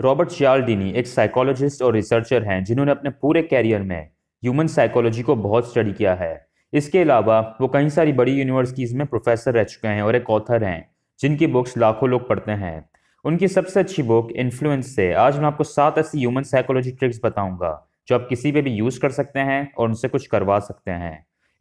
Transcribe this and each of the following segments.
Robert चार्लडीनी एक psychologist और researcher हैं जिन्होंने अपने पूरे कैरियर में ह्यूमन साइकोलॉजी को बहुत स्टडी किया है इसके अलावा वो कई सारी बड़ी यूनिवर्सिटीज़ में प्रोफेसर रह चुके हैं और एक ऑथर हैं जिनकी बुक्स लाखों लोग पढ़ते हैं उनकी सबसे अच्छी बुक इन्फ्लुएंस से आज मैं आपको सात ऐसी ह्यूमन साइकोलॉजी ट्रिक्स बताऊंगा जो आप किसी पे भी यूज़ कर सकते हैं और उनसे कुछ करवा सकते हैं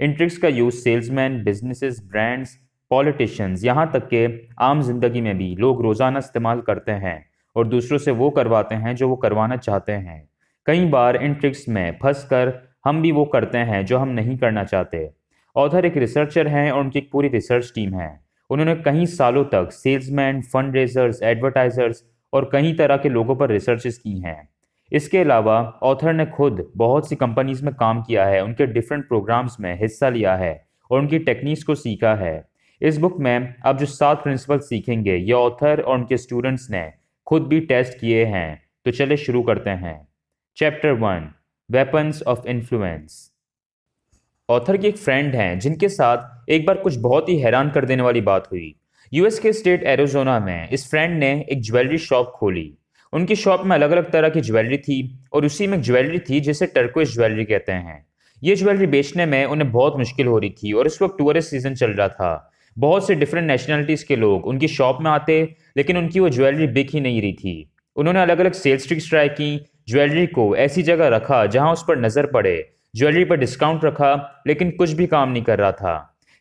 इन ट्रिक्स का use salesman businesses brands politicians यहाँ तक के आम जिंदगी में भी लोग रोज़ाना इस्तेमाल करते हैं और दूसरों से वो करवाते हैं जो वो करवाना चाहते हैं कई बार इन ट्रिक्स में फंस कर हम भी वो करते हैं जो हम नहीं करना चाहते ऑथर एक रिसर्चर हैं और उनकी एक पूरी रिसर्च टीम है उन्होंने कई सालों तक सेल्समैन फंड रेजर्स एडवर्टाइजर्स और कई तरह के लोगों पर रिसर्चेस की हैं इसके अलावा ऑथर ने खुद बहुत सी कंपनीज में काम किया है उनके डिफरेंट प्रोग्राम्स में हिस्सा लिया है और उनकी टेक्निक्स को सीखा है इस बुक में आप जो सात प्रिंसिपल सीखेंगे ये ऑथर और उनके स्टूडेंट्स ने खुद भी टेस्ट किए हैं तो चले शुरू करते हैं chapter one weapons of influence author की एक फ्रेंड हैं जिनके साथ एक बार कुछ बहुत ही हैरान कर देने वाली बात हुई यूएस के स्टेट एरोजोना में इस फ्रेंड ने एक ज्वेलरी शॉप खोली उनकी शॉप में अलग अलग तरह की ज्वेलरी थी और उसी में ज्वेलरी थी जिसे टर्कोइश ज्वेलरी कहते हैं ये ज्वेलरी बेचने में उन्हें बहुत मुश्किल हो रही थी और इस वक्त टूरिस्ट सीजन चल रहा था बहुत से डिफरेंट नेशनलिटीज़ के लोग उनकी शॉप में आते लेकिन उनकी वो ज्वेलरी बिक ही नहीं रही थी उन्होंने अलग अलग सेल्स ट्रिक्स ट्राई की ज्वेलरी को ऐसी जगह रखा जहाँ उस पर नज़र पड़े ज्वेलरी पर डिस्काउंट रखा लेकिन कुछ भी काम नहीं कर रहा था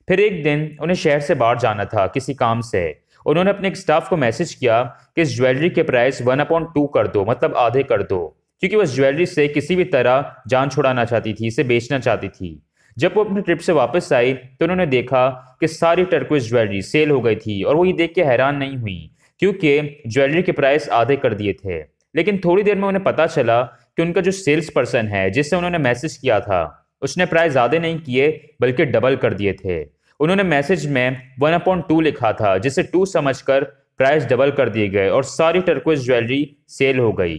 फिर एक दिन उन्हें शहर से बाहर जाना था किसी काम से उन्होंने अपने एक स्टाफ को मैसेज किया कि इस ज्वेलरी के प्राइस वन अपॉइंट टू कर दो मतलब आधे कर दो क्योंकि वह ज्वेलरी से किसी भी तरह जान छुड़ाना चाहती थी इसे बेचना चाहती थी जब वो अपनी ट्रिप से वापस आई तो उन्होंने देखा कि सारी टर्कोइज ज्वेलरी सेल हो गई थी और वो ये देख के हैरान नहीं हुई क्योंकि ज्वेलरी के प्राइस आधे कर दिए थे लेकिन थोड़ी देर में उन्हें पता चला कि उनका जो सेल्स पर्सन है जिससे उन्होंने मैसेज किया था उसने प्राइस ज़्यादा नहीं किए बल्कि डबल कर दिए थे उन्होंने मैसेज में वन अपॉन टू लिखा था जिसे टू समझकर प्राइस डबल कर दिए गए और सारी टर्कोइज ज्वेलरी सेल हो गई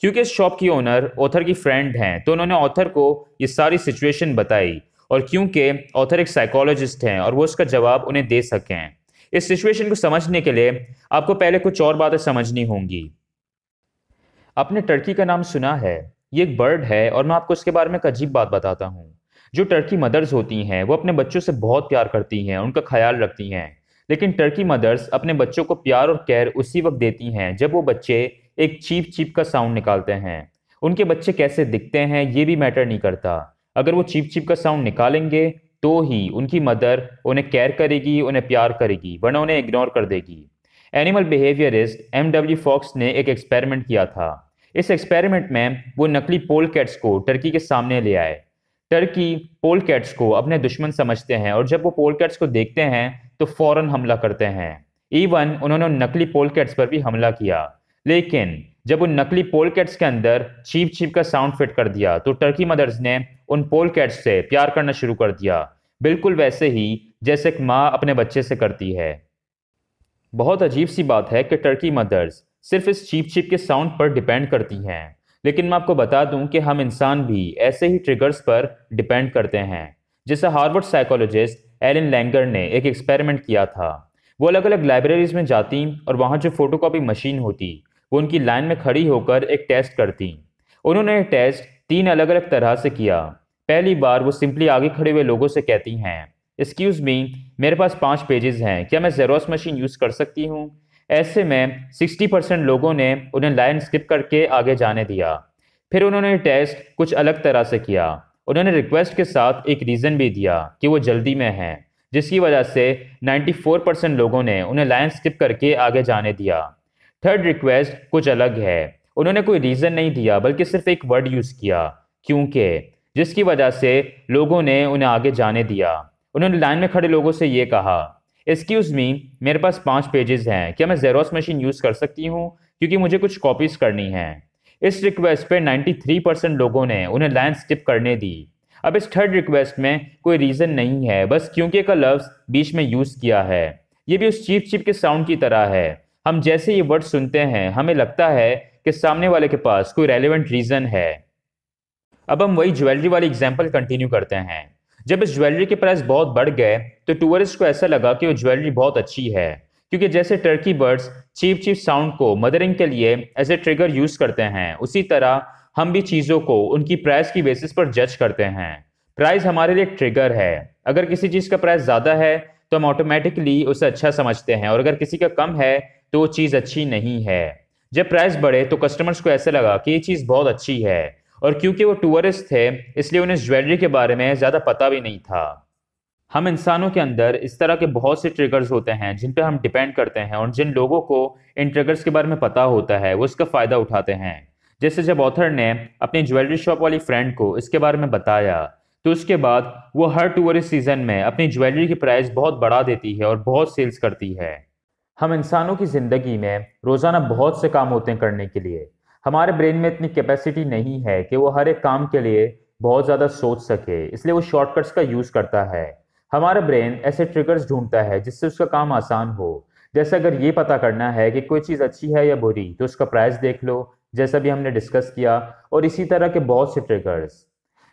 क्योंकि इस शॉप की ओनर ऑथर की फ्रेंड हैं तो उन्होंने ऑथर को ये सारी सिचुएशन बताई और क्योंकि ऑथर एक साइकोलॉजिस्ट हैं और वो उसका जवाब उन्हें दे सकें इस सिचुएशन को समझने के लिए आपको पहले कुछ और बातें समझनी होंगी आपने टर्की का नाम सुना है ये एक बर्ड है और मैं आपको इसके बारे में एक अजीब बात बताता हूँ जो टर्की मदर्स होती हैं वो अपने बच्चों से बहुत प्यार करती हैं उनका ख्याल रखती हैं लेकिन टर्की मदर्स अपने बच्चों को प्यार और केयर उसी वक्त देती हैं जब वो बच्चे एक चीप चीप का साउंड निकालते हैं उनके बच्चे कैसे दिखते हैं ये भी मैटर नहीं करता अगर वो चीप चीप का साउंड निकालेंगे तो ही उनकी मदर उन्हें केयर करेगी उन्हें प्यार करेगी वरना उन्हें इग्नोर कर देगी animal behaviourist M W Fox ने एक एक्सपेरिमेंट किया था इस एक्सपेरिमेंट में वो नकली पोल कैट्स को टर्की के सामने ले आए टर्की पोल कैट्स को अपने दुश्मन समझते हैं और जब वो पोल कैट्स को देखते हैं तो फ़ौर हमला करते हैं इवन उन्होंने नकली पोल कैट्स पर भी हमला किया लेकिन जब उन नकली पोल कैट्स के अंदर चीप चीप का साउंड फिट कर दिया तो टर्की मदर्स ने उन पोल कैट्स से प्यार करना शुरू कर दिया बिल्कुल वैसे ही जैसे एक माँ अपने बच्चे से करती है बहुत अजीब सी बात है कि टर्की मदर्स सिर्फ इस चीप चीप के साउंड पर डिपेंड करती हैं लेकिन मैं आपको बता दूं कि हम इंसान भी ऐसे ही ट्रिगर्स पर डिपेंड करते हैं जैसे हार्वर्ड साइकोलॉजिस्ट एलिन लैंगर ने एक एक्सपेरिमेंट किया था वो अलग अलग लाइब्रेरीज में जाती और वहाँ जो फोटोकॉपी मशीन होती वो उनकी लाइन में खड़ी होकर एक टेस्ट करती उन्होंने टेस्ट तीन अलग अलग तरह से किया पहली बार वो सिंपली आगे खड़े हुए लोगों से कहती हैं एक्सक्यूज़ मी मेरे पास पाँच पेजेस हैं क्या मैं जेरोस मशीन यूज़ कर सकती हूँ ऐसे में 60 परसेंट लोगों ने उन्हें लाइन स्किप करके आगे जाने दिया फिर उन्होंने टेस्ट कुछ अलग तरह से किया उन्होंने रिक्वेस्ट के साथ एक रीज़न भी दिया कि वो जल्दी में हैं जिसकी वजह से 94 परसेंट लोगों ने उन्हें लाइन स्किप करके आगे जाने दिया थर्ड रिक्वेस्ट कुछ अलग है उन्होंने कोई रीज़न नहीं दिया बल्कि सिर्फ एक वर्ड यूज़ किया क्योंकि जिसकी वजह से लोगों ने उन्हें आगे जाने दिया उन्होंने लाइन में खड़े लोगों से ये कहा एक्सक्यूज़ मी मेरे पास पाँच पेजेस हैं क्या मैं जेरोस मशीन यूज़ कर सकती हूँ क्योंकि मुझे कुछ कॉपीज़ करनी हैं इस रिक्वेस्ट पे 93 परसेंट लोगों ने उन्हें लाइन स्किप करने दी अब इस थर्ड रिक्वेस्ट में कोई रीज़न नहीं है बस क्योंकि का लफ्ज़ बीच में यूज़ किया है ये भी उस चीप चिप के साउंड की तरह है हम जैसे ये वर्ड सुनते हैं हमें लगता है कि सामने वाले के पास कोई रेलिवेंट रीज़न है अब हम वही ज्वेलरी वाली एग्जाम्पल कंटिन्यू करते हैं जब इस ज्वेलरी के प्राइस बहुत बढ़ गए तो टूरिस्ट को ऐसा लगा कि वो ज्वेलरी बहुत अच्छी है क्योंकि जैसे turkey birds cheep cheep sound को मदरिंग के लिए एज ए ट्रिगर यूज करते हैं उसी तरह हम भी चीज़ों को उनकी प्राइस की बेसिस पर जज करते हैं प्राइस हमारे लिए ट्रिगर है अगर किसी चीज़ का प्राइस ज़्यादा है तो हम ऑटोमेटिकली उसे अच्छा समझते हैं और अगर किसी का कम है तो चीज़ अच्छी नहीं है जब प्राइस बढ़े तो कस्टमर्स को ऐसे लगा कि ये चीज़ बहुत अच्छी है और क्योंकि वो टूरिस्ट थे इसलिए उन्हें ज्वेलरी के बारे में ज़्यादा पता भी नहीं था हम इंसानों के अंदर इस तरह के बहुत से ट्रिगर्स होते हैं जिन पर हम डिपेंड करते हैं और जिन लोगों को इन ट्रिगर्स के बारे में पता होता है वो इसका फ़ायदा उठाते हैं जैसे जब ऑथर ने अपनी ज्वेलरी शॉप वाली फ्रेंड को इसके बारे में बताया तो उसके बाद वो हर टूरिस्ट सीज़न में अपनी ज्वेलरी की प्राइस बहुत बढ़ा देती है और बहुत सेल्स करती है हम इंसानों की ज़िंदगी में रोज़ाना बहुत से काम होते हैं करने के लिए हमारे ब्रेन में इतनी कैपेसिटी नहीं है कि वो हर एक काम के लिए बहुत ज़्यादा सोच सके इसलिए वो शॉर्टकट्स का यूज़ करता है हमारा ब्रेन ऐसे ट्रिगर्स ढूंढता है जिससे उसका काम आसान हो जैसे अगर ये पता करना है कि कोई चीज़ अच्छी है या बुरी तो उसका प्राइस देख लो जैसा भी हमने डिस्कस किया और इसी तरह के बहुत से ट्रिगर्स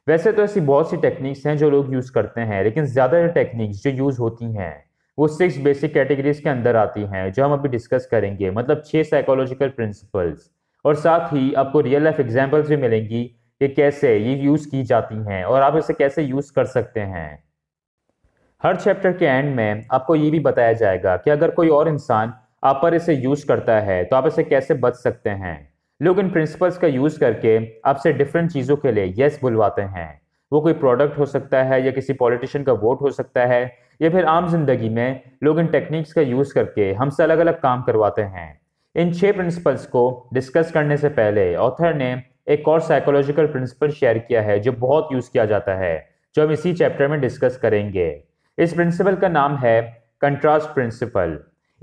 वैसे तो ऐसी बहुत सी टेक्निक्स हैं जो लोग यूज़ करते हैं लेकिन ज़्यादातर टेक्निक्स जो यूज़ होती हैं वो सिक्स बेसिक कैटेगरीज के अंदर आती हैं जो हम अभी डिस्कस करेंगे मतलब छह साइकोलॉजिकल प्रिंसिपल्स और साथ ही आपको रियल लाइफ एग्जाम्पल्स भी मिलेंगी कि कैसे ये यूज़ की जाती हैं और आप इसे कैसे यूज़ कर सकते हैं हर चैप्टर के एंड में आपको ये भी बताया जाएगा कि अगर कोई और इंसान आप पर इसे यूज़ करता है तो आप इसे कैसे बच सकते हैं लोग इन प्रिंसिपल्स का यूज़ करके आपसे डिफरेंट चीज़ों के लिए येस बुलवाते हैं वो कोई प्रोडक्ट हो सकता है या किसी पॉलिटिशियन का वोट हो सकता है या फिर आम जिंदगी में लोग इन टेक्निक्स का यूज़ करके हमसे अलग अलग काम करवाते हैं इन छः प्रिंसिपल्स को डिस्कस करने से पहले ऑथर ने एक और साइकोलॉजिकल प्रिंसिपल शेयर किया है जो बहुत यूज़ किया जाता है जो हम इसी चैप्टर में डिस्कस करेंगे इस प्रिंसिपल का नाम है कंट्रास्ट प्रिंसिपल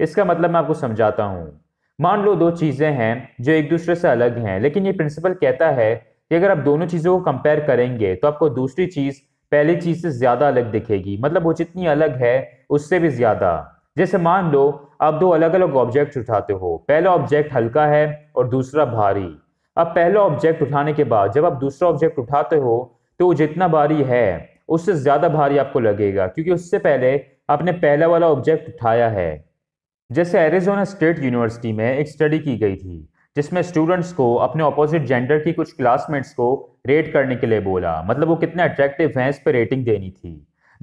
इसका मतलब मैं आपको समझाता हूँ मान लो दो चीज़ें हैं जो एक दूसरे से अलग हैं लेकिन ये प्रिंसिपल कहता है कि अगर आप दोनों चीज़ों को कंपेयर करेंगे तो आपको दूसरी चीज़ पहली चीज से ज्यादा अलग दिखेगी मतलब वो जितनी अलग है उससे भी ज्यादा जैसे मान लो आप दो अलग अलग ऑब्जेक्ट उठाते हो पहला ऑब्जेक्ट हल्का है और दूसरा भारी अब पहला ऑब्जेक्ट उठाने के बाद जब आप दूसरा ऑब्जेक्ट उठाते हो तो वो जितना भारी है उससे ज़्यादा भारी आपको लगेगा क्योंकि उससे पहले आपने पहला वाला ऑब्जेक्ट उठाया है जैसे एरिजोना स्टेट यूनिवर्सिटी में एक स्टडी की गई थी जिसमें स्टूडेंट्स को अपने अपोजिट जेंडर की कुछ क्लासमेट्स को रेट करने के लिए बोला मतलब वो कितने अट्रैक्टिव हैं इस पर रेटिंग देनी थी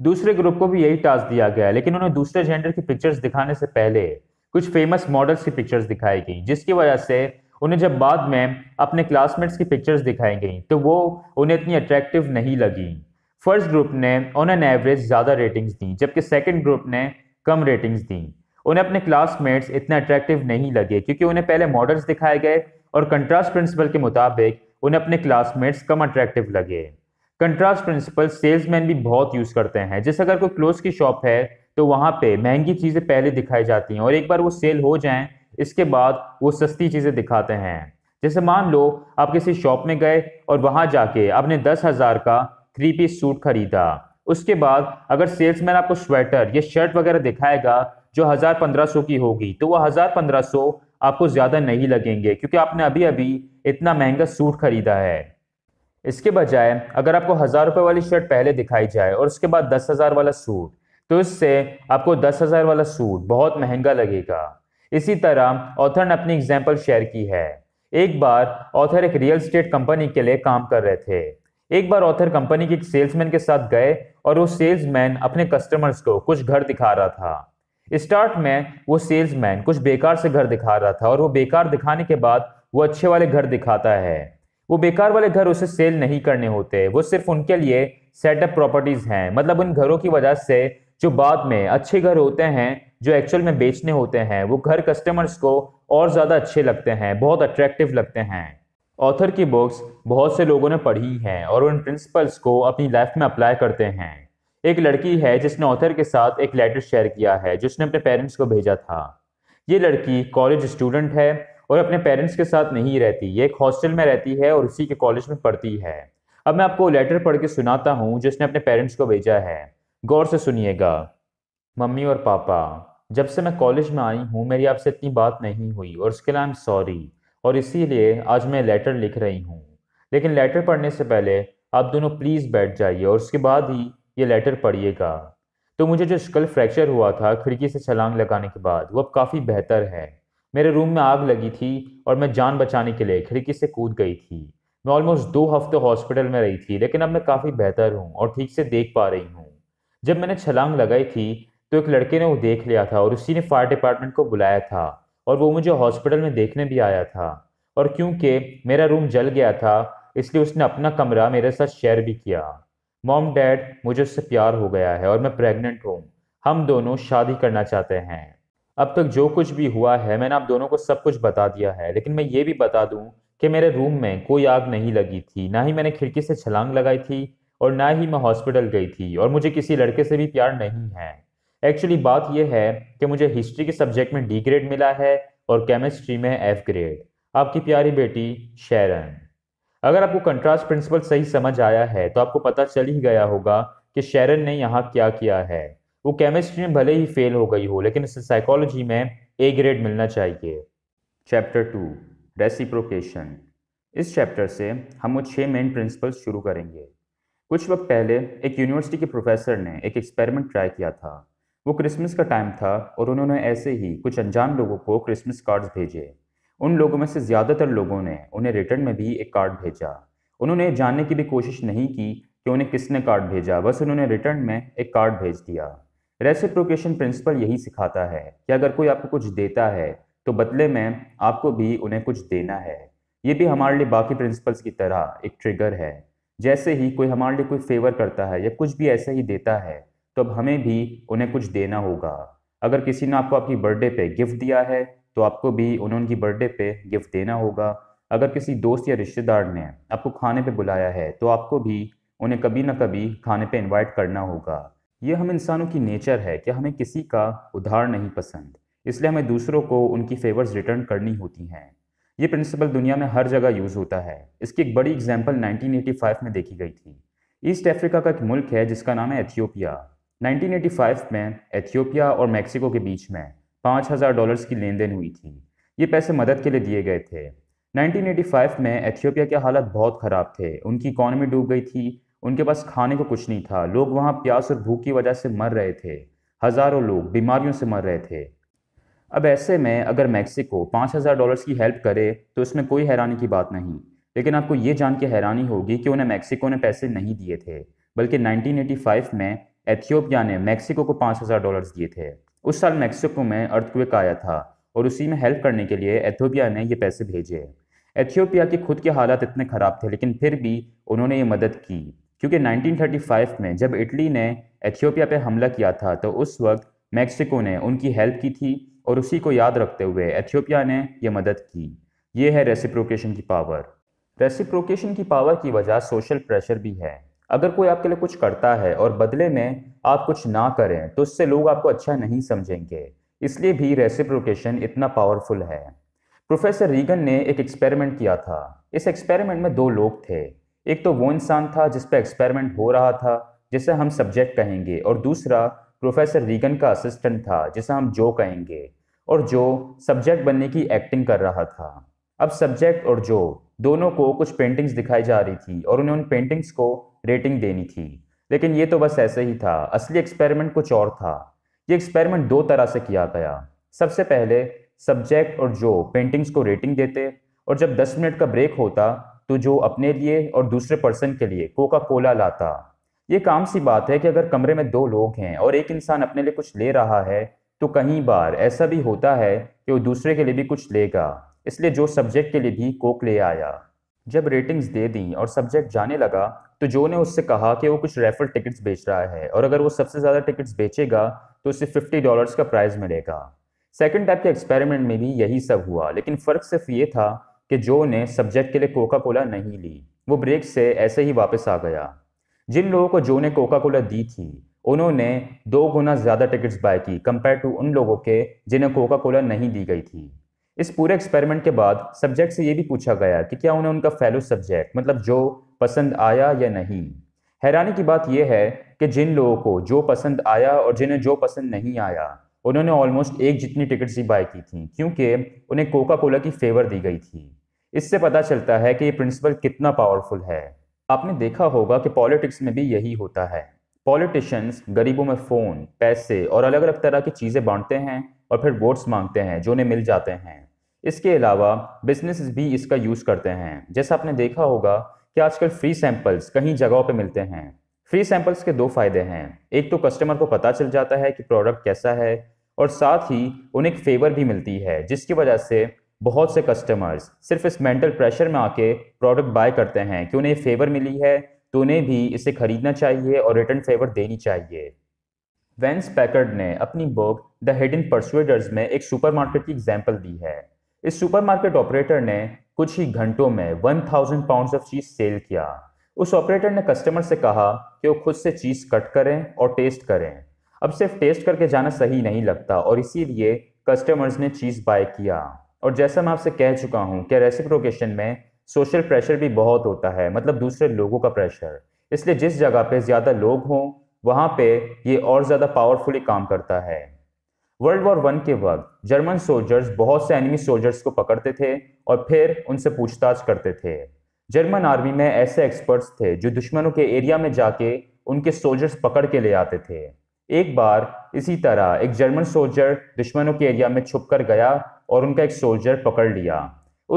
दूसरे ग्रुप को भी यही टास्क दिया गया लेकिन उन्हें दूसरे जेंडर की पिक्चर्स दिखाने से पहले कुछ फेमस मॉडल्स की पिक्चर्स दिखाई गई जिसकी वजह से उन्हें जब बाद में अपने क्लासमेट्स की पिक्चर्स दिखाई गई तो वो उन्हें इतनी अट्रैक्टिव नहीं लगी फर्स्ट ग्रुप ने ऑन एन एवरेज ज़्यादा रेटिंग्स दी जबकि सेकेंड ग्रुप ने कम रेटिंग्स दी उन्हें अपने क्लासमेट्स इतने अट्रैक्टिव नहीं लगे क्योंकि उन्हें पहले मॉडल्स दिखाए गए और कंट्रास्ट प्रिंसिपल के मुताबिक उन्हें अपने क्लासमेट्स कम अट्रैक्टिव लगे कंट्रास्ट प्रिंसिपल सेल्समैन भी बहुत यूज़ करते हैं जैसे अगर कोई क्लोज की शॉप है तो वहाँ पे महंगी चीज़ें पहले दिखाई जाती हैं और एक बार वो सेल हो जाए इसके बाद वो सस्ती चीज़ें दिखाते हैं जैसे मान लो आप किसी शॉप में गए और वहाँ जाके आपने दस हज़ार का थ्री पीस सूट खरीदा उसके बाद अगर सेल्समैन आपको स्वेटर या शर्ट वगैरह दिखाएगा जो हज़ार पंद्रह सौ की होगी तो वह हज़ार पंद्रह सौ आपको ज़्यादा नहीं लगेंगे क्योंकि आपने अभी अभी इतना महंगा सूट खरीदा है इसके बजाय अगर आपको हज़ार रुपये वाली शर्ट पहले दिखाई जाए और उसके बाद दस हज़ार वाला सूट तो इससे आपको दस हज़ार वाला सूट बहुत महंगा लगेगा इसी तरह ऑथर ने अपनी एग्जाम्पल शेयर की है एक बार ऑथर एक रियल स्टेट कंपनी के लिए काम कर रहे थे एक बार ऑथर कंपनी के एक सेल्समैन के साथ गए और वो सेल्समैन अपने कस्टमर्स को कुछ घर दिखा रहा था स्टार्ट में वो सेल्समैन कुछ बेकार से घर दिखा रहा था और वो बेकार दिखाने के बाद वो अच्छे वाले घर दिखाता है वो बेकार वाले घर उसे सेल नहीं करने होते वो सिर्फ उनके लिए सेटअप प्रॉपर्टीज़ हैं मतलब उन घरों की वजह से जो बाद में अच्छे घर होते हैं जो एक्चुअल में बेचने होते हैं वो घर कस्टमर्स को और ज़्यादा अच्छे लगते हैं बहुत अट्रैक्टिव लगते हैं ऑथर की बुक्स बहुत से लोगों ने पढ़ी हैं और उन प्रिंसिपल्स को अपनी लाइफ में अप्लाई करते हैं एक लड़की है जिसने ऑथर के साथ एक लेटर शेयर किया है जिसने अपने पेरेंट्स को भेजा था ये लड़की कॉलेज स्टूडेंट है और अपने पेरेंट्स के साथ नहीं रहती ये एक हॉस्टल में रहती है और उसी के कॉलेज में पढ़ती है अब मैं आपको लेटर पढ़ के सुनाता हूँ जिसने अपने पेरेंट्स को भेजा है गौर से सुनिएगा मम्मी और पापा जब से मैं कॉलेज में आई हूँ मेरी आपसे इतनी बात नहीं हुई और उसके लिए आई एम सॉरी और इसीलिए आज मैं लेटर लिख रही हूँ लेकिन लेटर पढ़ने से पहले आप दोनों प्लीज़ बैठ जाइए और उसके बाद ही ये लेटर पढ़िएगा तो मुझे जो स्कल फ्रैक्चर हुआ था खिड़की से छलांग लगाने के बाद वो अब काफ़ी बेहतर है मेरे रूम में आग लगी थी और मैं जान बचाने के लिए खिड़की से कूद गई थी मैं ऑलमोस्ट दो हफ्ते हॉस्पिटल में रही थी लेकिन अब मैं काफ़ी बेहतर हूँ और ठीक से देख पा रही हूँ जब मैंने छलांग लगाई थी तो एक लड़के ने वो देख लिया था और उसी ने फायर डिपार्टमेंट को बुलाया था और वो मुझे हॉस्पिटल में देखने भी आया था और क्योंकि मेरा रूम जल गया था इसलिए उसने अपना कमरा मेरे साथ शेयर भी किया मॉम डैड मुझे उससे प्यार हो गया है और मैं प्रेग्नेंट हूँ हम दोनों शादी करना चाहते हैं अब तक जो कुछ भी हुआ है मैंने आप दोनों को सब कुछ बता दिया है लेकिन मैं ये भी बता दूँ कि मेरे रूम में कोई आग नहीं लगी थी ना ही मैंने खिड़की से छलांग लगाई थी और ना ही मैं हॉस्पिटल गई थी और मुझे किसी लड़के से भी प्यार नहीं है एक्चुअली बात यह है कि मुझे हिस्ट्री के सब्जेक्ट में डी ग्रेड मिला है और केमिस्ट्री में एफ ग्रेड आपकी प्यारी बेटी शैरन अगर आपको कंट्रास्ट प्रिंसिपल सही समझ आया है तो आपको पता चल ही गया होगा कि शेरन ने यहाँ क्या किया है वो केमिस्ट्री में भले ही फेल हो गई हो लेकिन उसे साइकोलॉजी में ए ग्रेड मिलना चाहिए चैप्टर टू रेसिप्रोकेशन इस चैप्टर से हम वो छः मेन प्रिंसिपल्स शुरू करेंगे कुछ वक्त पहले एक यूनिवर्सिटी के प्रोफेसर ने एक एक्सपेरिमेंट ट्राई किया था वो क्रिसमस का टाइम था और उन्होंने ऐसे ही कुछ अनजान लोगों को क्रिसमस कार्ड्स भेजे उन लोगों में से ज़्यादातर लोगों ने उन्हें रिटर्न में भी एक कार्ड भेजा उन्होंने जानने की भी कोशिश नहीं की कि उन्हें किसने कार्ड भेजा बस उन्होंने रिटर्न में एक कार्ड भेज दिया रेसिप्रोकेशन प्रिंसिपल यही सिखाता है कि अगर कोई आपको कुछ देता है तो बदले में आपको भी उन्हें कुछ देना है ये भी हमारे लिए बाकी प्रिंसिपल्स की तरह एक ट्रिगर है जैसे ही कोई हमारे लिए कोई फेवर करता है या कुछ भी ऐसे ही देता है तो अब हमें भी उन्हें कुछ देना होगा अगर किसी ने आपको आपकी बर्थडे पे गिफ्ट दिया है तो आपको भी उन्हें उनकी बर्थडे पे गिफ्ट देना होगा अगर किसी दोस्त या रिश्तेदार ने आपको खाने पे बुलाया है तो आपको भी उन्हें कभी ना कभी खाने पे इनवाइट करना होगा ये हम इंसानों की नेचर है कि हमें किसी का उधार नहीं पसंद इसलिए हमें दूसरों को उनकी फेवर्स रिटर्न करनी होती हैं ये प्रिंसिपल दुनिया में हर जगह यूज़ होता है इसकी एक बड़ी एग्जाम्पल नाइनटीन में देखी गई थी ईस्ट अफ्रीका का एक मुल्क है जिसका नाम है एथियोपिया 1985 में एथियोपिया और मैक्सिको के बीच में पाँच हज़ार डॉलर्स की लेन देन हुई थी ये पैसे मदद के लिए दिए गए थे 1985 में एथियोपिया के हालात बहुत ख़राब थे उनकी इकॉनमी डूब गई थी उनके पास खाने को कुछ नहीं था लोग वहाँ प्यास और भूख की वजह से मर रहे थे हज़ारों लोग बीमारियों से मर रहे थे अब ऐसे में अगर मैक्सिको पाँच हज़ार डॉलर्स की हेल्प करे तो इसमें कोई हैरानी की बात नहीं लेकिन आपको ये जान के हैरानी होगी कि उन्हें मैक्सिको ने पैसे नहीं दिए थे बल्कि 1985 में एथियोपिया ने मैक्सिको को पाँच हज़ार डॉलर्स दिए थे उस साल मैक्सिको में अर्थक्वेक आया था और उसी में हेल्प करने के लिए एथियोपिया ने ये पैसे भेजे एथियोपिया के खुद के हालात इतने ख़राब थे लेकिन फिर भी उन्होंने ये मदद की क्योंकि 1935 में जब इटली ने एथियोपिया पर हमला किया था तो उस वक्त मैक्सिको ने उनकी हेल्प की थी और उसी को याद रखते हुए एथियोपिया ने यह मदद की ये है रेसिप्रोकेशन की पावर रेसिप्रोकेशन की पावर की वजह सोशल प्रेशर भी है अगर कोई आपके लिए कुछ करता है और बदले में आप कुछ ना करें तो उससे लोग आपको अच्छा नहीं समझेंगे इसलिए भी रेसिप्रोकेशन इतना पावरफुल है प्रोफेसर रीगन ने एक एक्सपेरिमेंट किया था इस एक्सपेरिमेंट में दो लोग थे एक तो वो इंसान था जिस पर एक्सपेरिमेंट हो रहा था जिसे हम सब्जेक्ट कहेंगे और दूसरा प्रोफेसर रीगन का असिस्टेंट था जिसे हम जो कहेंगे और जो सब्जेक्ट बनने की एक्टिंग कर रहा था अब सब्जेक्ट और जो दोनों को कुछ पेंटिंग्स दिखाई जा रही थी और उन्हें उन पेंटिंग्स को रेटिंग देनी थी लेकिन ये तो बस ऐसे ही था असली एक्सपेरिमेंट कुछ और था ये एक्सपेरिमेंट दो तरह से किया गया सबसे पहले सब्जेक्ट और जो पेंटिंग्स को रेटिंग देते और जब 10 मिनट का ब्रेक होता तो जो अपने लिए और दूसरे पर्सन के लिए कोका कोला लाता ये काम सी बात है कि अगर कमरे में दो लोग हैं और एक इंसान अपने लिए कुछ ले रहा है तो कई बार ऐसा भी होता है कि वो दूसरे के लिए भी कुछ लेगा इसलिए जो सब्जेक्ट के लिए भी कोक ले आया जब रेटिंग्स दे दी और सब्जेक्ट जाने लगा तो जो ने उससे कहा कि वो कुछ रेफर टिकट्स बेच रहा है और अगर वो सबसे ज़्यादा टिकट्स बेचेगा तो उसे फिफ्टी डॉलर्स का प्राइज़ मिलेगा सेकेंड टाइप के एक्सपेरिमेंट में भी यही सब हुआ लेकिन फ़र्क सिर्फ ये था कि जो ने सब्जेक्ट के लिए कोका कोला नहीं ली वो ब्रेक से ऐसे ही वापस आ गया जिन लोगों को जो ने कोका कोला दी थी उन्होंने दो गुना ज़्यादा टिकट्स बाय की कंपेयर टू उन लोगों के जिन्हें कोका कोला नहीं दी गई थी इस पूरे एक्सपेरिमेंट के बाद सब्जेक्ट से ये भी पूछा गया कि क्या उन्हें उनका फेलो सब्जेक्ट मतलब जो पसंद आया या नहीं हैरानी की बात यह है कि जिन लोगों को जो पसंद आया और जिन्हें जो पसंद नहीं आया उन्होंने ऑलमोस्ट एक जितनी टिकट्स ही बाय की थी क्योंकि उन्हें कोका कोला की फेवर दी गई थी इससे पता चलता है कि ये प्रिंसिपल कितना पावरफुल है आपने देखा होगा कि पॉलिटिक्स में भी यही होता है पॉलिटिशियंस गरीबों में फ़ोन पैसे और अलग अलग तरह की चीज़ें बांटते हैं और फिर वोट्स मांगते हैं जो उन्हें मिल जाते हैं इसके अलावा बिजनेस भी इसका यूज़ करते हैं जैसा आपने देखा होगा कि आजकल फ्री सैंपल्स कहीं जगहों पे मिलते हैं फ्री सैंपल्स के दो फायदे हैं एक तो कस्टमर को पता चल जाता है कि प्रोडक्ट कैसा है और साथ ही उन्हें एक फेवर भी मिलती है जिसकी वजह से बहुत से कस्टमर्स सिर्फ इस मेंटल प्रेशर में आके प्रोडक्ट बाय करते हैं कि उन्हें फेवर मिली है तो उन्हें भी इसे खरीदना चाहिए और रिटर्न फेवर देनी चाहिए वेंस पैकर्ड ने अपनी बुक द हिडन परसुएडर्स में एक सुपरमार्केट की एग्जांपल दी है इस सुपरमार्केट ऑपरेटर ने कुछ ही घंटों में 1000 पाउंड्स ऑफ चीज़ सेल किया उस ऑपरेटर ने कस्टमर से कहा कि वो खुद से चीज़ कट करें और टेस्ट करें अब सिर्फ टेस्ट करके जाना सही नहीं लगता और इसीलिए कस्टमर्स ने चीज़ बाय किया और जैसा मैं आपसे कह चुका हूँ कि रेसिप्रोकेशन में सोशल प्रेशर भी बहुत होता है मतलब दूसरे लोगों का प्रेशर इसलिए जिस जगह पे ज़्यादा लोग हों वहाँ पे ये और ज़्यादा पावरफुली काम करता है वर्ल्ड वॉर वन के बाद जर्मन सोल्जर्स बहुत से एनिमी सोल्जर्स को पकड़ते थे और फिर उनसे पूछताछ करते थे जर्मन आर्मी में ऐसे एक्सपर्ट्स थे जो दुश्मनों के एरिया में जाके उनके सोल्जर्स पकड़ के ले आते थे एक बार इसी तरह एक जर्मन सोल्जर दुश्मनों के एरिया में छुप कर गया और उनका एक सोल्जर पकड़ लिया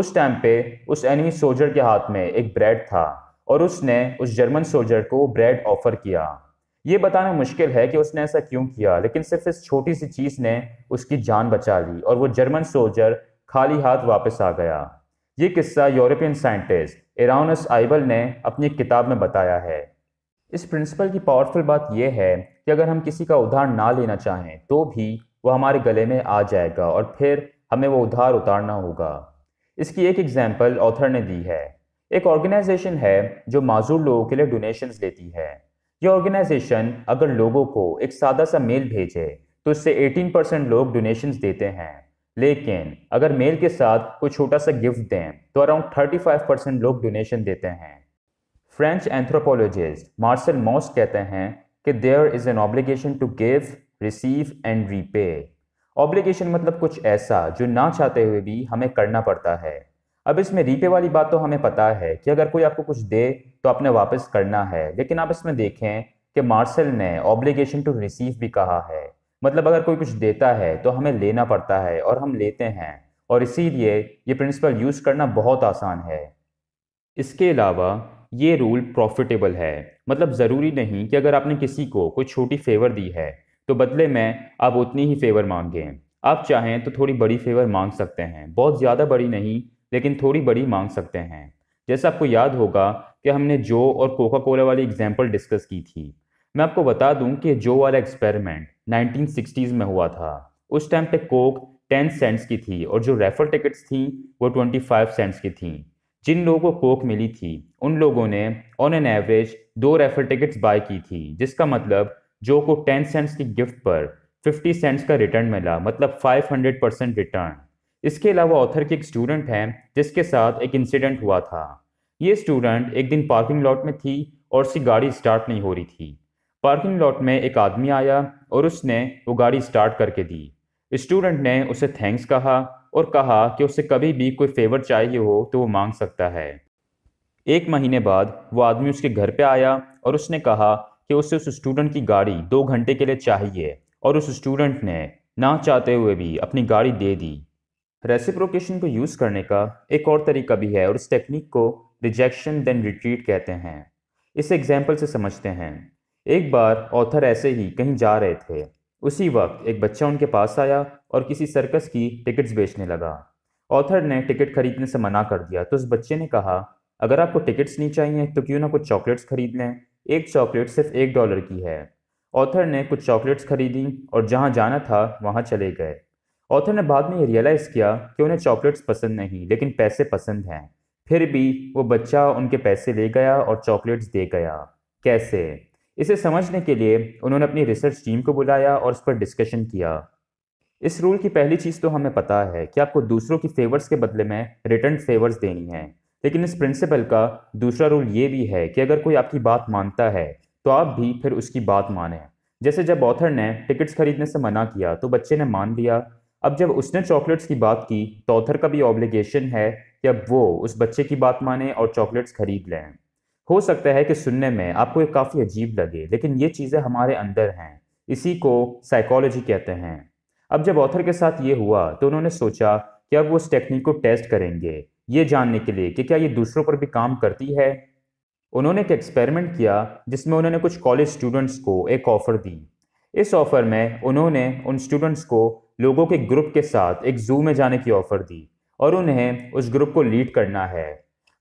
उस टाइम पे उस एनिमी सोल्जर के हाथ में एक ब्रेड था और उसने उस जर्मन सोल्जर को ब्रेड ऑफर किया ये बताना मुश्किल है कि उसने ऐसा क्यों किया लेकिन सिर्फ इस छोटी सी चीज़ ने उसकी जान बचा ली और वो जर्मन सोल्जर खाली हाथ वापस आ गया ये किस्सा यूरोपियन साइंटिस्ट एराउनस आइबल ने अपनी किताब में बताया है इस प्रिंसिपल की पावरफुल बात यह है कि अगर हम किसी का उधार ना लेना चाहें तो भी वो हमारे गले में आ जाएगा और फिर हमें वो उधार उतारना होगा इसकी एक एग्जाम्पल ऑथर ने दी है एक ऑर्गेनाइजेशन है जो माजूर लोगों के लिए डोनेशंस लेती है ये ऑर्गेनाइजेशन अगर लोगों को एक सादा सा मेल भेजे तो इससे 18 परसेंट लोग डोनेशन देते हैं लेकिन अगर मेल के साथ कोई छोटा सा गिफ्ट दें तो अराउंड 35 परसेंट लोग डोनेशन देते हैं फ्रेंच एंथ्रोपोलॉजिस्ट मार्सल मॉस कहते हैं कि there is an obligation to give receive and repay obligation मतलब कुछ ऐसा जो ना चाहते हुए भी हमें करना पड़ता है अब इसमें रीपे वाली बात तो हमें पता है कि अगर कोई आपको कुछ दे तो आपने वापस करना है लेकिन आप इसमें देखें कि मार्शल ने ऑब्लिगेशन टू रिसीव भी कहा है मतलब अगर कोई कुछ देता है तो हमें लेना पड़ता है और हम लेते हैं और इसीलिए ये प्रिंसिपल यूज़ करना बहुत आसान है इसके अलावा ये रूल प्रॉफिटेबल है मतलब ज़रूरी नहीं कि अगर आपने किसी को कोई छोटी फेवर दी है तो बदले में आप उतनी ही फेवर मांगें आप चाहें तो थोड़ी बड़ी फेवर मांग सकते हैं बहुत ज़्यादा बड़ी नहीं लेकिन थोड़ी बड़ी मांग सकते हैं जैसा आपको याद होगा कि हमने जो और कोका कोला वाली एग्जाम्पल डिस्कस की थी मैं आपको बता दूं कि जो वाला एक्सपेरिमेंट 1960s में हुआ था उस टाइम पे कोक 10 सेंट्स की थी और जो रेफर टिकट्स थी वो 25 सेंट्स की थी जिन लोगों को कोक मिली थी उन लोगों ने ऑन एन एवरेज दो रेफर टिकट्स बाय की थी जिसका मतलब जो को 10 सेंट्स की गिफ्ट पर 50 सेंट्स का रिटर्न मिला मतलब 500 परसेंट रिटर्न इसके अलावा ऑथर के एक स्टूडेंट हैं जिसके साथ एक इंसिडेंट हुआ था ये स्टूडेंट एक दिन पार्किंग लॉट में थी और उसकी गाड़ी स्टार्ट नहीं हो रही थी पार्किंग लॉट में एक आदमी आया और उसने वो गाड़ी स्टार्ट करके दी स्टूडेंट ने उसे थैंक्स कहा और कहा कि उसे कभी भी कोई फेवर चाहिए हो तो वो मांग सकता है एक महीने बाद वो आदमी उसके घर पे आया और उसने कहा कि उसे उस स्टूडेंट की गाड़ी दो घंटे के लिए चाहिए और उस स्टूडेंट ने ना चाहते हुए भी अपनी गाड़ी दे दी रेसिप्रोकेशन को यूज़ करने का एक और तरीका भी है और इस टेक्निक को रिजेक्शन देन रिट्रीट कहते हैं इस एग्जाम्पल से समझते हैं एक बार ऑथर ऐसे ही कहीं जा रहे थे उसी वक्त एक बच्चा उनके पास आया और किसी सर्कस की टिकट्स बेचने लगा ऑथर ने टिकट खरीदने से मना कर दिया तो उस बच्चे ने कहा अगर आपको टिकट्स नहीं चाहिए तो क्यों ना कुछ चॉकलेट्स खरीद लें एक चॉकलेट सिर्फ एक डॉलर की है ऑथर ने कुछ चॉकलेट्स खरीदी और जहाँ जाना था वहाँ चले गए ऑथर ने बाद में ये रियलाइज़ किया कि उन्हें चॉकलेट्स पसंद नहीं लेकिन पैसे पसंद हैं फिर भी वो बच्चा उनके पैसे ले गया और चॉकलेट्स दे गया कैसे इसे समझने के लिए उन्होंने अपनी रिसर्च टीम को बुलाया और उस पर डिस्कशन किया इस रूल की पहली चीज़ तो हमें पता है कि आपको दूसरों की फेवर्स के बदले में रिटर्न फेवर्स देनी है लेकिन इस प्रिंसिपल का दूसरा रूल ये भी है कि अगर कोई आपकी बात मानता है तो आप भी फिर उसकी बात माने जैसे जब ऑथर ने टिकट्स खरीदने से मना किया तो बच्चे ने मान लिया अब जब उसने चॉकलेट्स की बात की तो ऑथर का भी ऑब्लिगेशन है कि अब वो उस बच्चे की बात माने और चॉकलेट्स खरीद लें हो सकता है कि सुनने में आपको ये काफ़ी अजीब लगे लेकिन ये चीज़ें हमारे अंदर हैं इसी को साइकोलॉजी कहते हैं अब जब ऑथर के साथ ये हुआ तो उन्होंने सोचा कि अब वो उस टेक्निक को टेस्ट करेंगे ये जानने के लिए कि क्या ये दूसरों पर भी काम करती है उन्होंने एक एक्सपेरिमेंट किया जिसमें उन्होंने कुछ कॉलेज स्टूडेंट्स को एक ऑफ़र दी इस ऑफ़र में उन्होंने उन स्टूडेंट्स को लोगों के ग्रुप के साथ एक जू में जाने की ऑफ़र दी और उन्हें उस ग्रुप को लीड करना है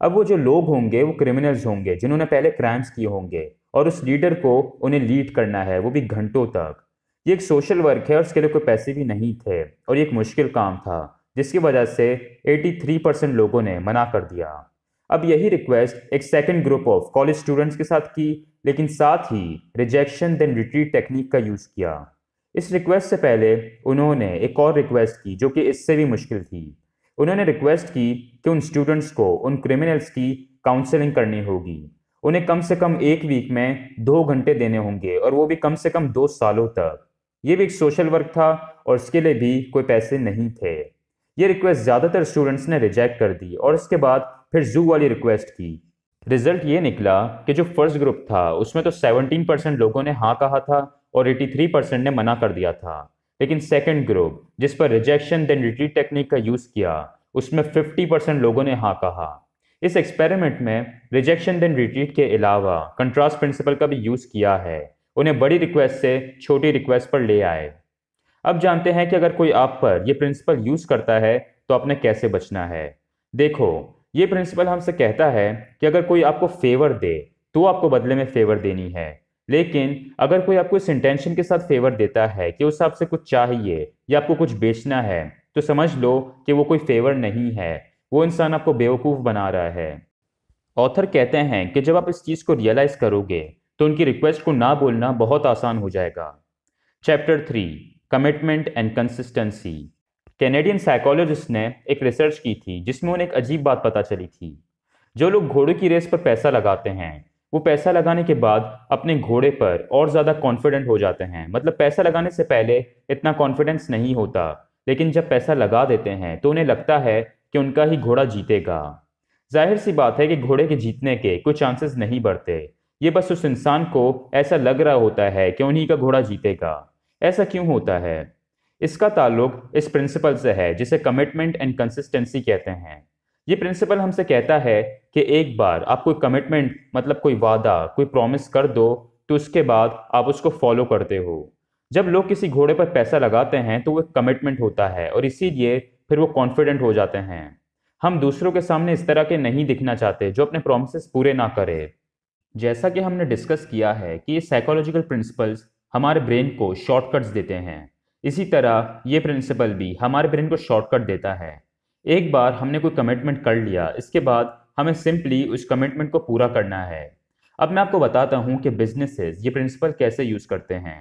अब वो जो लोग होंगे वो क्रिमिनल्स होंगे जिन्होंने पहले क्राइम्स किए होंगे और उस लीडर को उन्हें लीड करना है वो भी घंटों तक ये एक सोशल वर्क है और उसके लिए कोई पैसे भी नहीं थे और ये एक मुश्किल काम था जिसकी वजह से 83 परसेंट लोगों ने मना कर दिया अब यही रिक्वेस्ट एक second group of college students के साथ की लेकिन साथ ही रिजेक्शन देन रिट्रीट टेक्निक का यूज़ किया इस रिक्वेस्ट से पहले उन्होंने एक और रिक्वेस्ट की जो कि इससे भी मुश्किल थी उन्होंने रिक्वेस्ट की कि उन स्टूडेंट्स को उन क्रिमिनल्स की काउंसलिंग करनी होगी उन्हें कम से कम एक वीक में दो घंटे देने होंगे और वो भी कम से कम दो सालों तक ये भी एक सोशल वर्क था और इसके लिए भी कोई पैसे नहीं थे ये रिक्वेस्ट ज़्यादातर स्टूडेंट्स ने रिजेक्ट कर दी और इसके बाद फिर जू वाली रिक्वेस्ट की रिजल्ट ये निकला कि जो फर्स्ट ग्रुप था उसमें तो सेवनटीन परसेंट लोगों ने हाँ कहा था और 83 परसेंट ने मना कर दिया था लेकिन सेकंड ग्रुप जिस पर रिजेक्शन देन रिट्रीट टेक्निक का यूज़ किया उसमें 50 परसेंट लोगों ने हाँ कहा इस एक्सपेरिमेंट में रिजेक्शन देन रिट्रीट के अलावा कंट्रास्ट प्रिंसिपल का भी यूज़ किया है उन्हें बड़ी रिक्वेस्ट से छोटी रिक्वेस्ट पर ले आए अब जानते हैं कि अगर कोई आप पर यह प्रिंसिपल यूज़ करता है तो आपने कैसे बचना है देखो ये प्रिंसिपल हमसे कहता है कि अगर कोई आपको फेवर दे तो आपको बदले में फेवर देनी है लेकिन अगर कोई आपको इस इंटेंशन के साथ फेवर देता है कि उस आपसे कुछ चाहिए या आपको कुछ बेचना है तो समझ लो कि वो कोई फेवर नहीं है वो इंसान आपको बेवकूफ़ बना रहा है ऑथर कहते हैं कि जब आप इस चीज़ को रियलाइज़ करोगे तो उनकी रिक्वेस्ट को ना बोलना बहुत आसान हो जाएगा chapter three commitment and consistency Canadian psychologist ने एक रिसर्च की थी जिसमें उन्हें एक अजीब बात पता चली थी जो लोग घोड़ों की रेस पर पैसा लगाते हैं वो पैसा लगाने के बाद अपने घोड़े पर और ज़्यादा कॉन्फिडेंट हो जाते हैं मतलब पैसा लगाने से पहले इतना कॉन्फिडेंस नहीं होता लेकिन जब पैसा लगा देते हैं तो उन्हें लगता है कि उनका ही घोड़ा जीतेगा जाहिर सी बात है कि घोड़े के जीतने के कोई चांसेस नहीं बढ़ते ये बस उस इंसान को ऐसा लग रहा होता है कि उन्हीं का घोड़ा जीतेगा ऐसा क्यों होता है इसका ताल्लुक इस प्रिंसिपल से है जिसे कमिटमेंट एंड कंसिस्टेंसी कहते हैं ये प्रिंसिपल हमसे कहता है कि एक बार आप कोई कमिटमेंट मतलब कोई वादा कोई प्रॉमिस कर दो तो उसके बाद आप उसको फॉलो करते हो जब लोग किसी घोड़े पर पैसा लगाते हैं तो वो कमिटमेंट होता है और इसीलिए फिर वो कॉन्फिडेंट हो जाते हैं हम दूसरों के सामने इस तरह के नहीं दिखना चाहते जो अपने प्रोमिस पूरे ना करें जैसा कि हमने डिस्कस किया है कि ये साइकोलॉजिकल प्रिंसिपल्स हमारे ब्रेन को शॉर्टकट्स देते हैं इसी तरह ये प्रिंसिपल भी हमारे ब्रेन को शॉर्टकट देता है एक बार हमने कोई कमिटमेंट कर लिया इसके बाद हमें सिंपली उस कमिटमेंट को पूरा करना है अब मैं आपको बताता हूँ कि बिजनेसेस ये प्रिंसिपल कैसे यूज़ करते हैं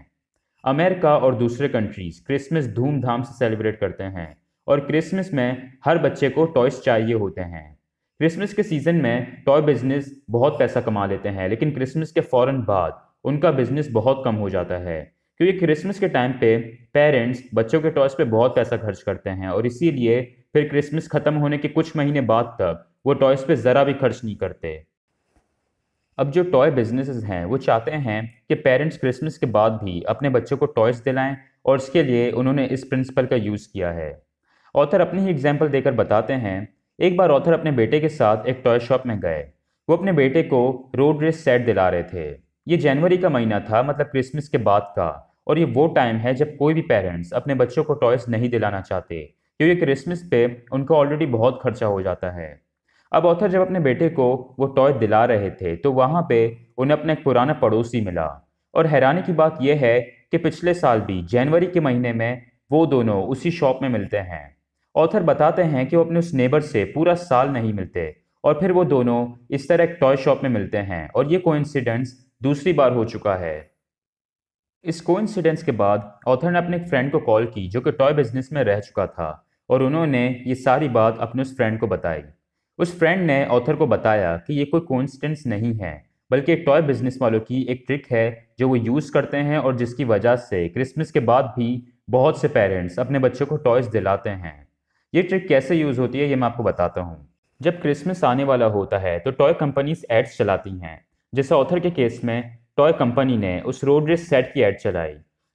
अमेरिका और दूसरे कंट्रीज क्रिसमस धूमधाम से सेलिब्रेट करते हैं और क्रिसमस में हर बच्चे को टॉयस चाहिए होते हैं क्रिसमस के सीज़न में टॉय बिजनेस बहुत पैसा कमा लेते हैं लेकिन क्रिसमस के फ़ौर बाद उनका बिजनेस बहुत कम हो जाता है क्योंकि क्रिसमस के टाइम पे पेरेंट्स बच्चों के टॉयस पे बहुत पैसा खर्च करते हैं और इसीलिए फिर क्रिसमस ख़त्म होने के कुछ महीने बाद तक वो टॉयज़ पे ज़रा भी खर्च नहीं करते अब जो टॉय बिजनेस हैं वो चाहते हैं कि पेरेंट्स क्रिसमस के बाद भी अपने बच्चों को टॉयस दिलाएं और इसके लिए उन्होंने इस प्रिंसिपल का यूज़ किया है ऑथर अपनी ही एग्जाम्पल देकर बताते हैं एक बार ऑथर अपने बेटे के साथ एक टॉय शॉप में गए वो अपने बेटे को रोड रेस सेट दिला रहे थे ये जनवरी का महीना था मतलब क्रिसमस के बाद का और ये वो टाइम है जब कोई भी पेरेंट्स अपने बच्चों को टॉयस नहीं दिलाना चाहते क्योंकि क्रिसमस पे उनका ऑलरेडी बहुत खर्चा हो जाता है अब ऑथर जब अपने बेटे को वो टॉय दिला रहे थे तो वहाँ पे उन्हें अपना एक पुराना पड़ोसी मिला और हैरानी की बात यह है कि पिछले साल भी जनवरी के महीने में वो दोनों उसी शॉप में मिलते हैं ऑथर बताते हैं कि वो अपने उस नेबर से पूरा साल नहीं मिलते और फिर वो दोनों इस तरह एक टॉय शॉप में मिलते हैं और ये कोइंसिडेंस दूसरी बार हो चुका है इस कोइंसिडेंस के बाद ऑथर ने अपने एक फ्रेंड को कॉल की जो कि टॉय बिजनेस में रह चुका था और उन्होंने ये सारी बात अपने उस फ्रेंड को बताई उस फ्रेंड ने ऑथर को बताया कि ये कोई कॉन्स्टेंस नहीं है बल्कि टॉय बिजनेस वालों की एक ट्रिक है जो वो यूज़ करते हैं और जिसकी वजह से क्रिसमस के बाद भी बहुत से पेरेंट्स अपने बच्चों को टॉयज़ दिलाते हैं ये ट्रिक कैसे यूज़ होती है ये मैं आपको बताता हूँ जब क्रिसमस आने वाला होता है तो टॉय कंपनीज एड्स चलाती हैं जैसे ऑथर के केस में टॉय कंपनी ने उस रोड रेस सेट की एड चलाई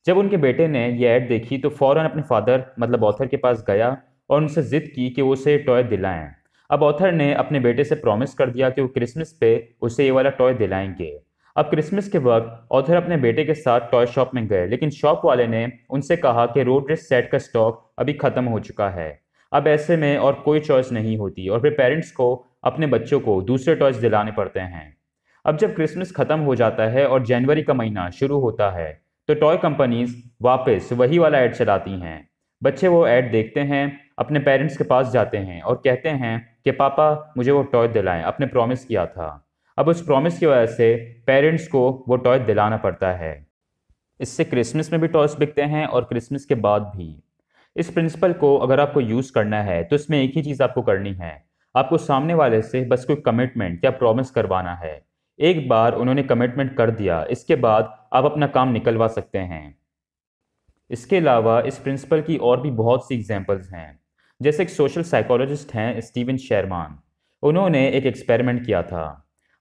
जब उनके बेटे ने ये ऐड देखी तो फ़ौरन अपने फादर मतलब ऑथर के पास गया और उनसे ज़िद की कि वो उसे टॉय दिलाएं अब ऑथर ने अपने बेटे से प्रॉमिस कर दिया कि वो क्रिसमस पे उसे ये वाला टॉय दिलाएंगे अब क्रिसमस के वक्त ऑथर अपने बेटे के साथ टॉय शॉप में गए लेकिन शॉप वाले ने उनसे कहा कि रोड रेस सेट का स्टॉक अभी ख़त्म हो चुका है अब ऐसे में और कोई चॉइस नहीं होती और फिर पेरेंट्स को अपने बच्चों को दूसरे टॉयस दिलाने पड़ते हैं अब जब क्रिसमस ख़त्म हो जाता है और जनवरी का महीना शुरू होता है तो टॉय कंपनीज वापस वही वाला ऐड चलाती हैं बच्चे वो ऐड देखते हैं अपने पेरेंट्स के पास जाते हैं और कहते हैं कि पापा मुझे वो टॉय दिलाएं आपने प्रॉमिस किया था अब उस प्रॉमिस की वजह से पेरेंट्स को वो टॉय दिलाना पड़ता है इससे क्रिसमस में भी टॉयस बिकते हैं और क्रिसमस के बाद भी इस प्रिंसिपल को अगर आपको यूज़ करना है तो इसमें एक ही चीज़ आपको करनी है आपको सामने वाले से बस कोई कमिटमेंट या प्रॉमिस करवाना है एक बार उन्होंने कमिटमेंट कर दिया इसके बाद आप अपना काम निकलवा सकते हैं इसके अलावा इस प्रिंसिपल की और भी बहुत सी एग्जाम्पल्स हैं जैसे एक सोशल साइकोलॉजिस्ट हैं स्टीवन शेरमान उन्होंने एक एक्सपेरिमेंट किया था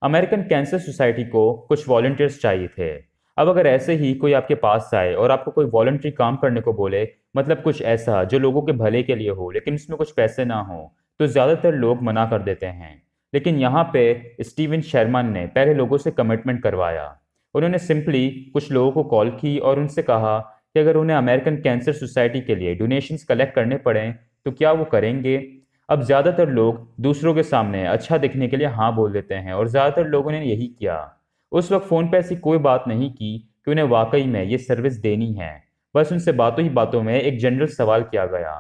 अमेरिकन कैंसर सोसाइटी को कुछ वॉल्टियर्स चाहिए थे अब अगर ऐसे ही कोई आपके पास आए और आपको कोई वॉल्ट्री काम करने को बोले मतलब कुछ ऐसा जो लोगों के भले के लिए हो लेकिन इसमें कुछ पैसे ना हो तो ज़्यादातर लोग मना कर देते हैं लेकिन यहाँ पे स्टीवन शर्मा ने पहले लोगों से कमिटमेंट करवाया उन्होंने सिंपली कुछ लोगों को कॉल की और उनसे कहा कि अगर उन्हें अमेरिकन कैंसर सोसाइटी के लिए डोनेशंस कलेक्ट करने पड़ें तो क्या वो करेंगे अब ज़्यादातर लोग दूसरों के सामने अच्छा दिखने के लिए हाँ बोल देते हैं और ज़्यादातर लोगों ने यही किया उस वक्त फ़ोन पर ऐसी कोई बात नहीं की कि उन्हें वाकई में ये सर्विस देनी है बस उनसे बातों ही बातों में एक जनरल सवाल किया गया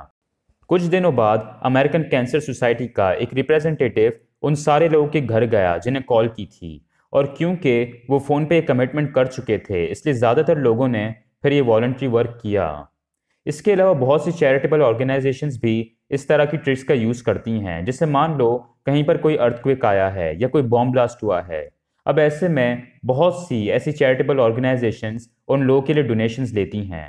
कुछ दिनों बाद अमेरिकन कैंसर सोसाइटी का एक रिप्रेजेंटेटिव उन सारे लोगों के घर गया जिन्हें कॉल की थी और क्योंकि वो फ़ोन पे कमिटमेंट कर चुके थे इसलिए ज़्यादातर लोगों ने फिर ये वॉल्ट्री वर्क किया इसके अलावा बहुत सी चैरिटेबल ऑर्गेनाइजेशंस भी इस तरह की ट्रिक्स का यूज़ करती हैं जैसे मान लो कहीं पर कोई अर्थक्वेक आया है या कोई बॉम्ब ब्लास्ट हुआ है अब ऐसे में बहुत सी ऐसी चैरिटेबल ऑर्गेनाइजेशंस उन लोगों के लिए डोनेशंस लेती हैं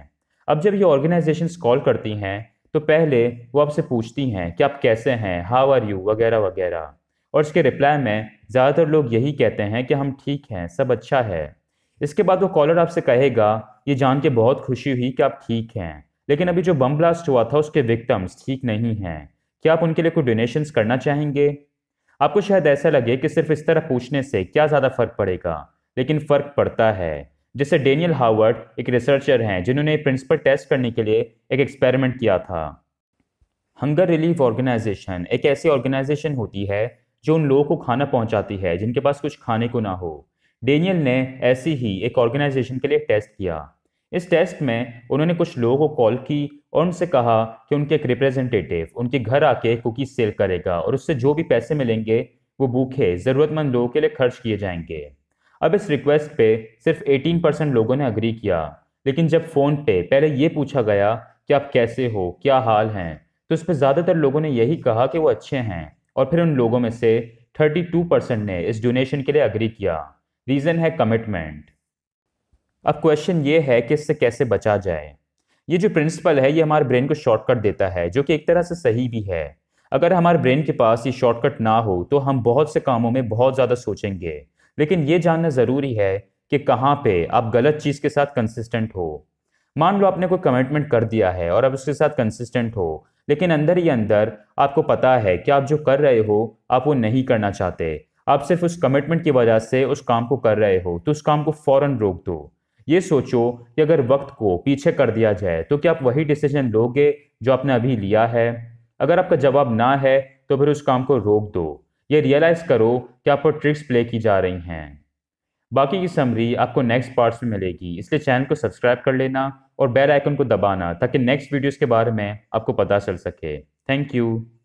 अब जब ये ऑर्गेनाइजेशंस कॉल करती हैं तो पहले वो आपसे पूछती हैं कि आप कैसे हैं हाउ आर यू वगैरह वगैरह और इसके रिप्लाई में ज़्यादातर लोग यही कहते हैं कि हम ठीक हैं सब अच्छा है इसके बाद वो कॉलर आपसे कहेगा ये जान के बहुत खुशी हुई कि आप ठीक हैं लेकिन अभी जो बम ब्लास्ट हुआ था उसके विक्टम्स ठीक नहीं हैं क्या आप उनके लिए कोई डोनेशन करना चाहेंगे आपको शायद ऐसा लगे कि सिर्फ इस तरह पूछने से क्या ज़्यादा फर्क पड़ेगा लेकिन फ़र्क पड़ता है जैसे डेनियल हावर्ड एक रिसर्चर हैं जिन्होंने प्रिंसिपल टेस्ट करने के लिए एक एक्सपेरिमेंट किया था हंगर रिलीफ ऑर्गेनाइजेशन एक ऐसी ऑर्गेनाइजेशन होती है जो उन लोगों को खाना पहुंचाती है जिनके पास कुछ खाने को ना हो डेनियल ने ऐसी ही एक ऑर्गेनाइजेशन के लिए टेस्ट किया इस टेस्ट में उन्होंने कुछ लोगों को कॉल की और उनसे कहा कि उनके एक रिप्रेजेंटेटिव उनके घर आके कुकीज सेल करेगा और उससे जो भी पैसे मिलेंगे वो भूखे ज़रूरतमंद लोगों के लिए खर्च किए जाएंगे अब इस रिक्वेस्ट पे सिर्फ 18 परसेंट लोगों ने अग्री किया लेकिन जब फ़ोन पे पहले ये पूछा गया कि आप कैसे हो क्या हाल हैं तो उस पर ज़्यादातर लोगों ने यही कहा कि वो अच्छे हैं और फिर उन लोगों में से 32 परसेंट ने इस डोनेशन के लिए अग्री किया रीज़न है कमिटमेंट अब क्वेश्चन ये है कि इससे कैसे बचा जाए ये जो प्रिंसिपल है ये हमारे ब्रेन को शॉर्टकट देता है जो कि एक तरह से सही भी है अगर हमारे ब्रेन के पास ये शॉर्टकट ना हो तो हम बहुत से कामों में बहुत ज़्यादा सोचेंगे लेकिन ये जानना ज़रूरी है कि कहाँ पे आप गलत चीज़ के साथ कंसिस्टेंट हो मान लो आपने कोई कमिटमेंट कर दिया है और अब उसके साथ कंसिस्टेंट हो लेकिन अंदर ही अंदर आपको पता है कि आप जो कर रहे हो आप वो नहीं करना चाहते आप सिर्फ उस कमिटमेंट की वजह से उस काम को कर रहे हो तो उस काम को फ़ौरन रोक दो ये सोचो कि अगर वक्त को पीछे कर दिया जाए तो क्या आप वही डिसीजन लोगे जो आपने अभी लिया है अगर आपका जवाब ना है तो फिर उस काम को रोक दो ये रियलाइज़ करो कि आप पर ट्रिक्स प्ले की जा रही हैं बाकी की समरी आपको नेक्स्ट पार्ट्स में मिलेगी इसलिए चैनल को सब्सक्राइब कर लेना और बेल आइकन को दबाना ताकि नेक्स्ट वीडियोस के बारे में आपको पता चल सके थैंक यू